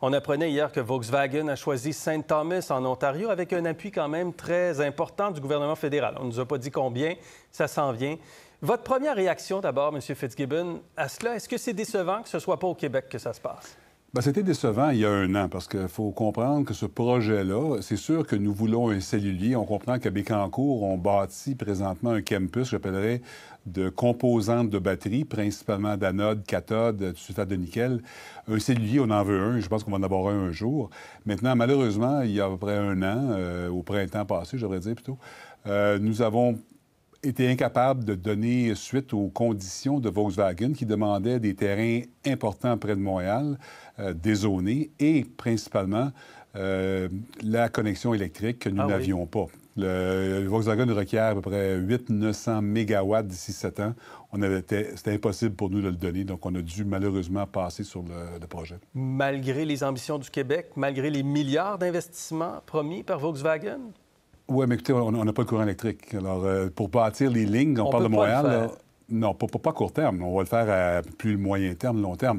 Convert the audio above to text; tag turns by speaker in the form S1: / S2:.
S1: On apprenait hier que Volkswagen a choisi St. Thomas en Ontario avec un appui quand même très important du gouvernement fédéral. On ne nous a pas dit combien, ça s'en vient. Votre première réaction d'abord, M. Fitzgibbon, à cela, est-ce que c'est décevant que ce ne soit pas au Québec que ça se passe?
S2: Ben, c'était décevant il y a un an parce qu'il faut comprendre que ce projet-là, c'est sûr que nous voulons un cellulier. On comprend qu'à Bécancour, on bâtit présentement un campus, j'appellerais, de composantes de batteries, principalement d'anode, cathode, sulfate de nickel. Un cellulier, on en veut un. Je pense qu'on va en avoir un un jour. Maintenant, malheureusement, il y a à peu près un an, euh, au printemps passé, j'aurais dire plutôt, euh, nous avons était incapable de donner suite aux conditions de Volkswagen qui demandait des terrains importants près de Montréal, euh, dézonés, et principalement euh, la connexion électrique que nous ah n'avions pas. Volkswagen requiert à peu près 800-900 MW d'ici 7 ans. C'était impossible pour nous de le donner, donc on a dû malheureusement passer sur le
S1: projet. Malgré les ambitions du Québec, malgré les milliards d'investissements promis par Volkswagen?
S2: Oui, mais écoutez, on n'a pas de courant électrique. Alors, euh, pour bâtir les lignes, on, parle de Montréal. non, pas, pas, pas, court terme. On va le faire à plus moyen terme, long terme.